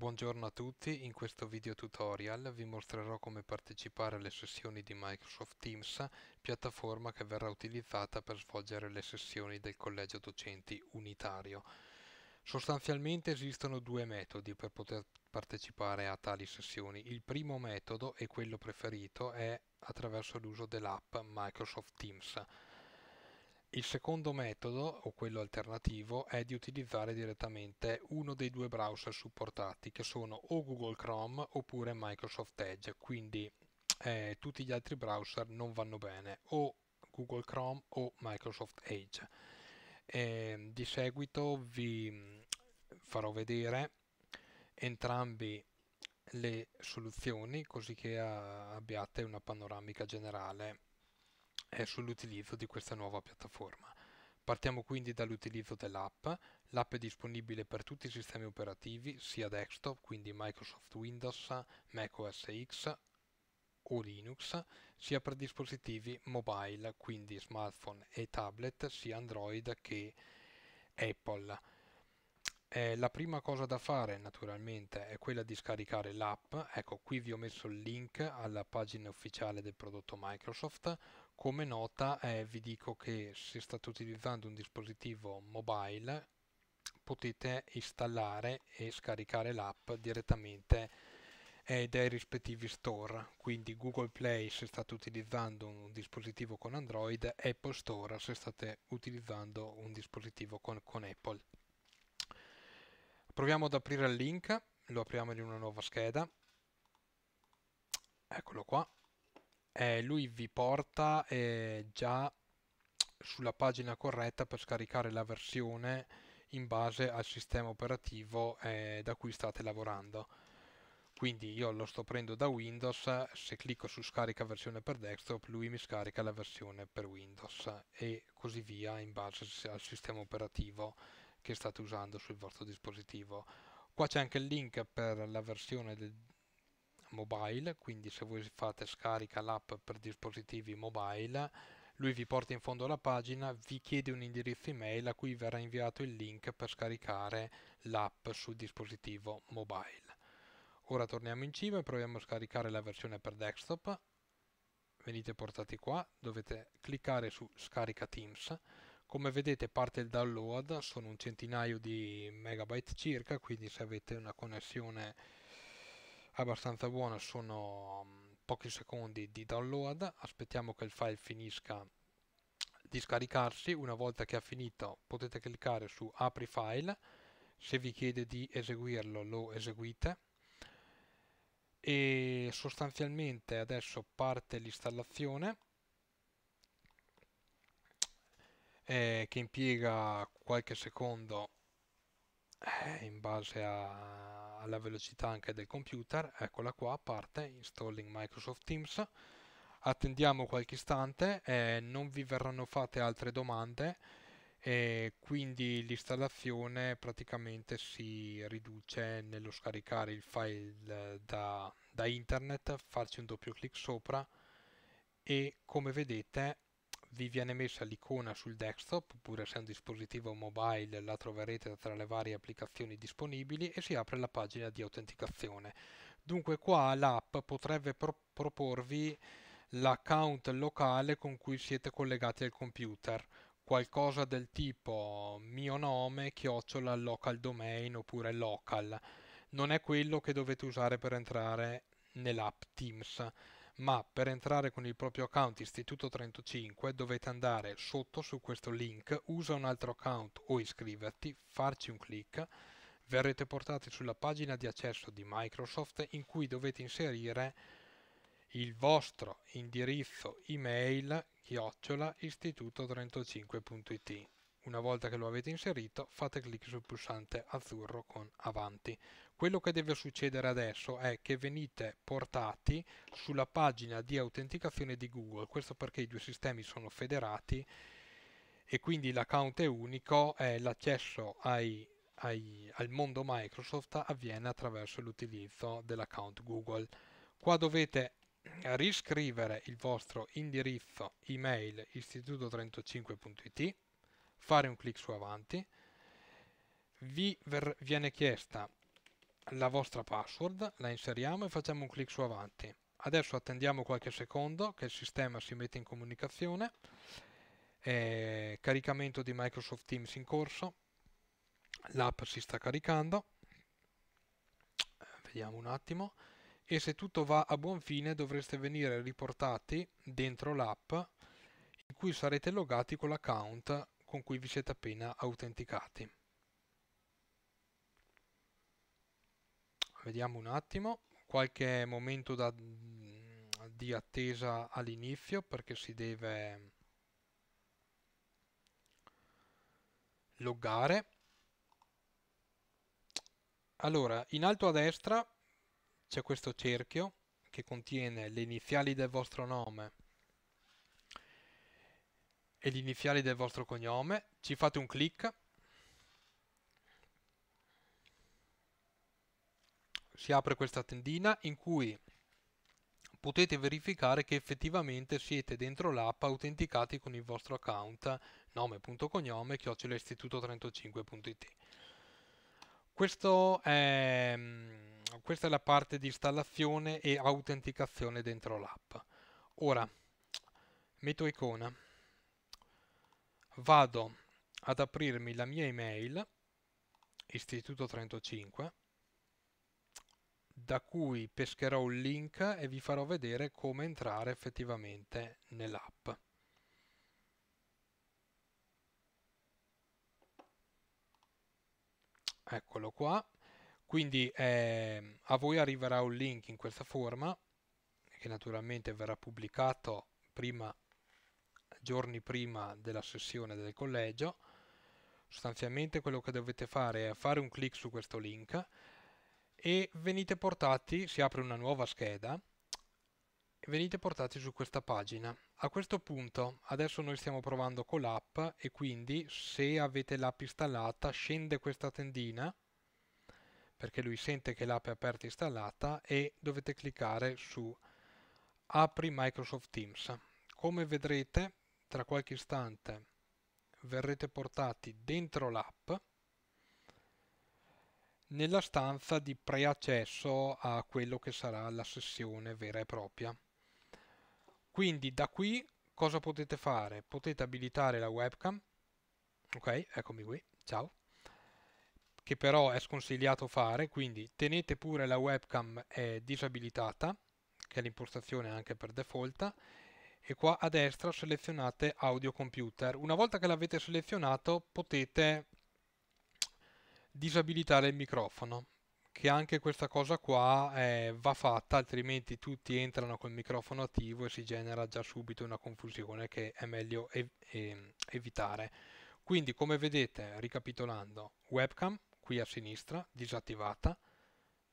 Buongiorno a tutti, in questo video tutorial vi mostrerò come partecipare alle sessioni di Microsoft Teams, piattaforma che verrà utilizzata per svolgere le sessioni del Collegio Docenti Unitario. Sostanzialmente esistono due metodi per poter partecipare a tali sessioni. Il primo metodo, e quello preferito, è attraverso l'uso dell'app Microsoft Teams. Il secondo metodo, o quello alternativo, è di utilizzare direttamente uno dei due browser supportati, che sono o Google Chrome oppure Microsoft Edge, quindi eh, tutti gli altri browser non vanno bene, o Google Chrome o Microsoft Edge. E, ehm, di seguito vi mm, farò vedere entrambi le soluzioni così che ah, abbiate una panoramica generale è sull'utilizzo di questa nuova piattaforma. Partiamo quindi dall'utilizzo dell'app. L'app è disponibile per tutti i sistemi operativi, sia desktop, quindi Microsoft Windows, Mac OS X o Linux, sia per dispositivi mobile, quindi smartphone e tablet, sia Android che Apple. Eh, la prima cosa da fare naturalmente è quella di scaricare l'app, ecco qui vi ho messo il link alla pagina ufficiale del prodotto Microsoft, come nota eh, vi dico che se state utilizzando un dispositivo mobile potete installare e scaricare l'app direttamente eh, dai rispettivi store, quindi Google Play se state utilizzando un dispositivo con Android, Apple Store se state utilizzando un dispositivo con, con Apple. Proviamo ad aprire il link, lo apriamo in una nuova scheda, eccolo qua, eh, lui vi porta eh, già sulla pagina corretta per scaricare la versione in base al sistema operativo eh, da cui state lavorando quindi io lo sto prendendo da Windows se clicco su scarica versione per desktop lui mi scarica la versione per Windows e così via in base al sistema operativo che state usando sul vostro dispositivo qua c'è anche il link per la versione del mobile, quindi se voi fate scarica l'app per dispositivi mobile, lui vi porta in fondo alla pagina, vi chiede un indirizzo email a cui verrà inviato il link per scaricare l'app sul dispositivo mobile. Ora torniamo in cima e proviamo a scaricare la versione per desktop. Venite portati qua, dovete cliccare su scarica Teams. Come vedete parte il download, sono un centinaio di megabyte circa, quindi se avete una connessione abbastanza buona, sono mm, pochi secondi di download, aspettiamo che il file finisca di scaricarsi, una volta che ha finito potete cliccare su apri file, se vi chiede di eseguirlo lo eseguite e sostanzialmente adesso parte l'installazione eh, che impiega qualche secondo eh, in base a alla velocità anche del computer, eccola qua, parte, installing Microsoft Teams, attendiamo qualche istante, eh, non vi verranno fatte altre domande e quindi l'installazione praticamente si riduce nello scaricare il file eh, da, da internet, farci un doppio clic sopra e come vedete vi viene messa l'icona sul desktop, oppure se è un dispositivo mobile la troverete tra le varie applicazioni disponibili e si apre la pagina di autenticazione. Dunque qua l'app potrebbe pro proporvi l'account locale con cui siete collegati al computer, qualcosa del tipo mio nome chiocciola local domain oppure local. Non è quello che dovete usare per entrare nell'app Teams ma per entrare con il proprio account Istituto 35 dovete andare sotto su questo link, usa un altro account o iscriverti, farci un clic, verrete portati sulla pagina di accesso di Microsoft in cui dovete inserire il vostro indirizzo email chiocciola istituto35.it una volta che lo avete inserito fate clic sul pulsante azzurro con avanti. Quello che deve succedere adesso è che venite portati sulla pagina di autenticazione di Google, questo perché i due sistemi sono federati e quindi l'account è unico e l'accesso ai ai, al mondo Microsoft avviene attraverso l'utilizzo dell'account Google. Qua dovete riscrivere il vostro indirizzo email istituto35.it fare un clic su avanti, vi viene chiesta la vostra password, la inseriamo e facciamo un clic su avanti. Adesso attendiamo qualche secondo che il sistema si metta in comunicazione, eh, caricamento di Microsoft Teams in corso, l'app si sta caricando, vediamo un attimo, e se tutto va a buon fine dovreste venire riportati dentro l'app in cui sarete logati con l'account con cui vi siete appena autenticati. Vediamo un attimo, qualche momento da, di attesa all'inizio perché si deve loggare. Allora, in alto a destra c'è questo cerchio che contiene le iniziali del vostro nome e gli iniziali del vostro cognome, ci fate un clic, si apre questa tendina in cui potete verificare che effettivamente siete dentro l'app autenticati con il vostro account nome.cognome chiocciolaistituto35.it mm, questa è la parte di installazione e autenticazione dentro l'app. Ora, metto icona vado ad aprirmi la mia email istituto 35 da cui pescherò un link e vi farò vedere come entrare effettivamente nell'app. Eccolo qua. Quindi eh, a voi arriverà un link in questa forma che naturalmente verrà pubblicato prima giorni prima della sessione del collegio. Sostanzialmente quello che dovete fare è fare un clic su questo link e venite portati, si apre una nuova scheda, e venite portati su questa pagina. A questo punto, adesso noi stiamo provando con l'app e quindi se avete l'app installata scende questa tendina perché lui sente che l'app è aperta e installata e dovete cliccare su apri Microsoft Teams. Come vedrete tra qualche istante verrete portati dentro l'app nella stanza di preaccesso a quello che sarà la sessione vera e propria. Quindi da qui cosa potete fare? Potete abilitare la webcam, ok, eccomi qui, ciao, che però è sconsigliato fare, quindi tenete pure la webcam eh, disabilitata, che è l'impostazione anche per default, e qua a destra selezionate audio computer. Una volta che l'avete selezionato potete disabilitare il microfono che anche questa cosa qua eh, va fatta altrimenti tutti entrano col microfono attivo e si genera già subito una confusione che è meglio ev ev ehm, evitare quindi come vedete ricapitolando webcam qui a sinistra disattivata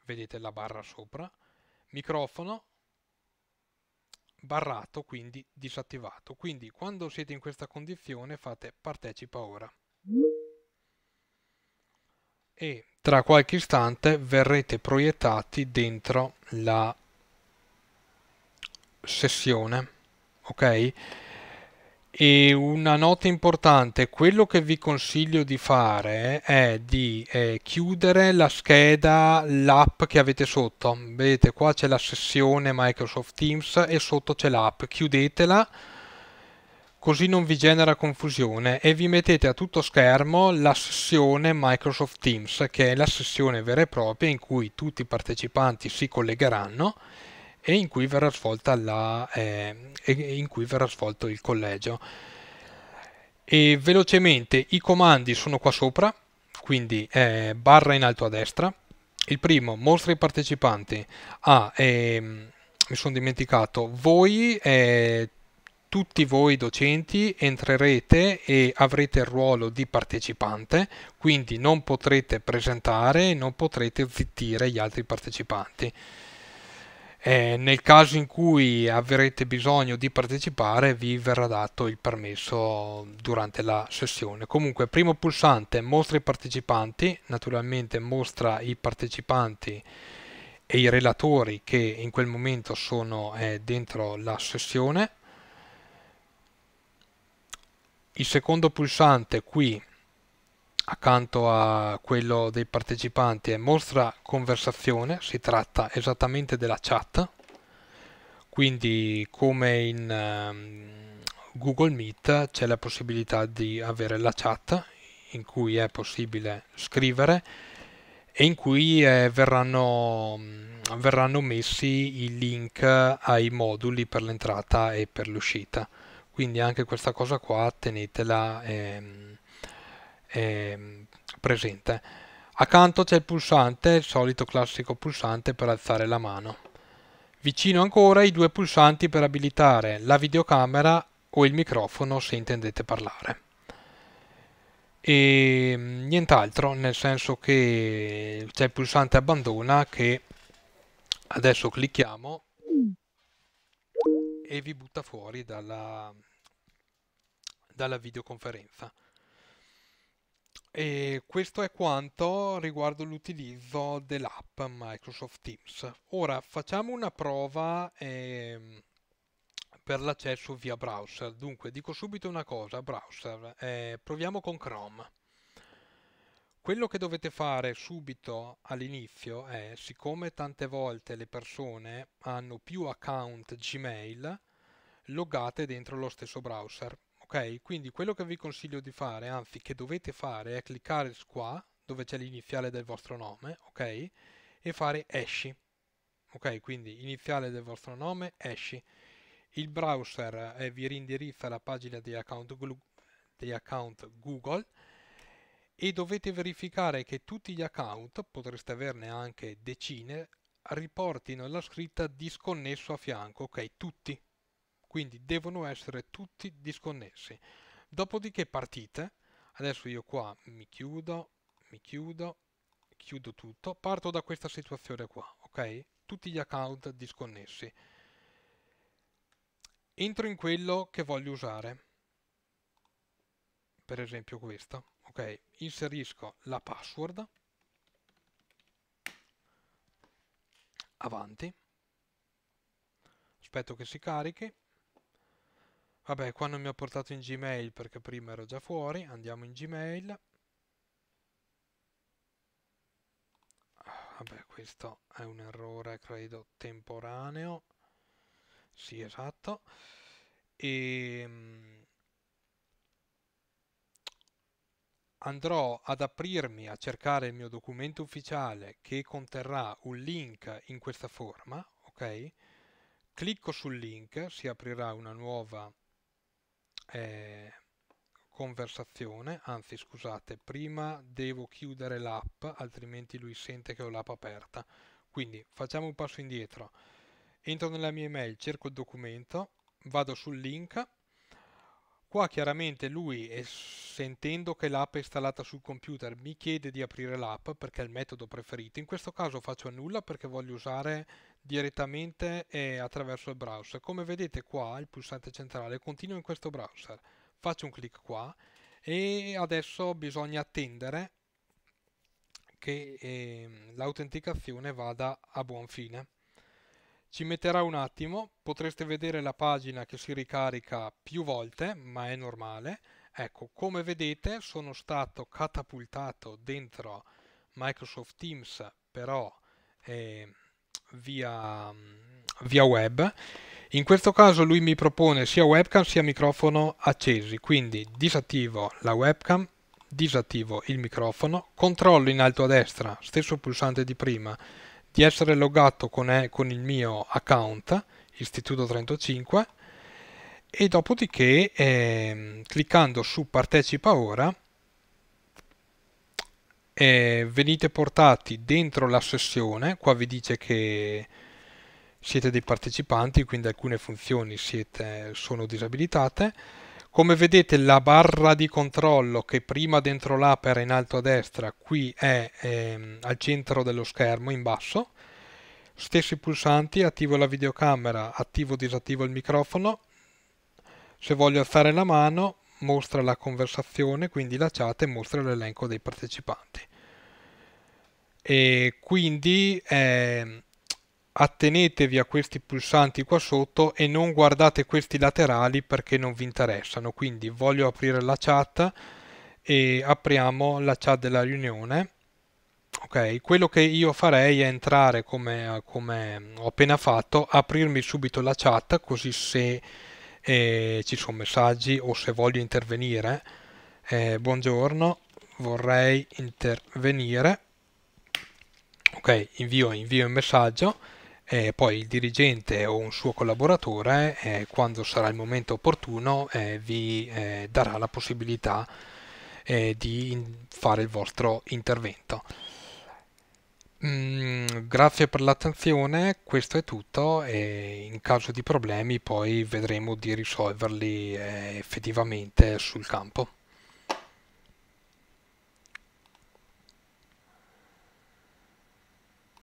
vedete la barra sopra microfono barrato, quindi disattivato. Quindi quando siete in questa condizione fate partecipa ora. E tra qualche istante verrete proiettati dentro la sessione, ok? E una nota importante, quello che vi consiglio di fare è di eh, chiudere la scheda, l'app che avete sotto. Vedete qua c'è la sessione Microsoft Teams e sotto c'è l'app. Chiudetela così non vi genera confusione e vi mettete a tutto schermo la sessione Microsoft Teams che è la sessione vera e propria in cui tutti i partecipanti si collegheranno e in cui verrà, la, eh, in cui verrà svolto il collegio. E velocemente i comandi sono qua sopra, quindi eh, barra in alto a destra. Il primo, mostra i partecipanti. Ah, ehm, mi sono dimenticato, voi, eh, tutti voi docenti, entrerete e avrete il ruolo di partecipante, quindi non potrete presentare, non potrete zittire gli altri partecipanti. Eh, nel caso in cui avrete bisogno di partecipare vi verrà dato il permesso durante la sessione. Comunque primo pulsante mostra i partecipanti, naturalmente mostra i partecipanti e i relatori che in quel momento sono eh, dentro la sessione. Il secondo pulsante qui accanto a quello dei partecipanti è mostra conversazione, si tratta esattamente della chat, quindi come in um, Google Meet c'è la possibilità di avere la chat in cui è possibile scrivere e in cui eh, verranno, mm, verranno messi i link ai moduli per l'entrata e per l'uscita quindi anche questa cosa qua tenetela ehm, eh, presente. Accanto c'è il pulsante, il solito classico pulsante per alzare la mano. Vicino ancora i due pulsanti per abilitare la videocamera o il microfono se intendete parlare. E mm, nient'altro, nel senso che c'è il pulsante abbandona che adesso clicchiamo e vi butta fuori dalla, dalla videoconferenza. E questo è quanto riguardo l'utilizzo dell'app Microsoft Teams. Ora facciamo una prova eh, per l'accesso via browser. Dunque, dico subito una cosa, browser, eh, proviamo con Chrome. Quello che dovete fare subito all'inizio è, siccome tante volte le persone hanno più account Gmail, loggate dentro lo stesso browser. Ok, quindi quello che vi consiglio di fare, anzi che dovete fare, è cliccare qua, dove c'è l'iniziale del vostro nome, ok? E fare esci. Ok, quindi iniziale del vostro nome, esci. Il browser eh, vi rindirizza alla pagina di account, di account Google e dovete verificare che tutti gli account, potreste averne anche decine, riportino la scritta disconnesso a fianco, ok? Tutti, quindi devono essere tutti disconnessi. Dopodiché partite, adesso io qua mi chiudo, mi chiudo, chiudo tutto, parto da questa situazione qua, ok? Tutti gli account disconnessi. Entro in quello che voglio usare, per esempio questo, ok? Inserisco la password, avanti, aspetto che si carichi, Vabbè, qua non mi ha portato in Gmail perché prima ero già fuori. Andiamo in Gmail. Ah, vabbè, questo è un errore, credo, temporaneo. Sì, esatto. E ehm, andrò ad aprirmi a cercare il mio documento ufficiale che conterrà un link in questa forma, ok? Clicco sul link, si aprirà una nuova eh, conversazione, anzi scusate, prima devo chiudere l'app, altrimenti lui sente che ho l'app aperta. Quindi facciamo un passo indietro, entro nella mia email, cerco il documento, vado sul link, qua chiaramente lui è, sentendo che l'app è installata sul computer mi chiede di aprire l'app perché è il metodo preferito, in questo caso faccio nulla perché voglio usare direttamente attraverso il browser. Come vedete qua il pulsante centrale continua in questo browser. Faccio un clic qua e adesso bisogna attendere che eh, l'autenticazione vada a buon fine. Ci metterà un attimo, potreste vedere la pagina che si ricarica più volte, ma è normale. Ecco, come vedete sono stato catapultato dentro Microsoft Teams, però... Eh, via, via web. In questo caso lui mi propone sia webcam sia microfono accesi, quindi disattivo la webcam, disattivo il microfono, controllo in alto a destra, stesso pulsante di prima, di essere logato con, e, eh, con il mio account, Istituto 35, e dopodiché eh, cliccando su partecipa ora eh, venite portati dentro la sessione, qua vi dice che siete dei partecipanti, quindi alcune funzioni siete, sono disabilitate. Come vedete la barra di controllo che prima dentro l'app era in alto a destra, qui è ehm, al centro dello schermo in basso. Stessi pulsanti, attivo la videocamera, attivo o disattivo il microfono. Se voglio alzare la mano mostra la conversazione, quindi la chat, e mostra l'elenco dei partecipanti. E quindi eh, attenetevi a questi pulsanti qua sotto e non guardate questi laterali perché non vi interessano. Quindi voglio aprire la chat e apriamo la chat della riunione. Ok, quello che io farei è entrare come, come ho appena fatto, aprirmi subito la chat così se e ci sono messaggi o se voglio intervenire. Eh, buongiorno, vorrei intervenire. Ok, invio, invio il messaggio e poi il dirigente o un suo collaboratore, eh, quando sarà il momento opportuno, eh, vi eh, darà la possibilità eh, di fare il vostro intervento. Mm, grazie per l'attenzione, questo è tutto e in caso di problemi poi vedremo di risolverli eh, effettivamente sul campo.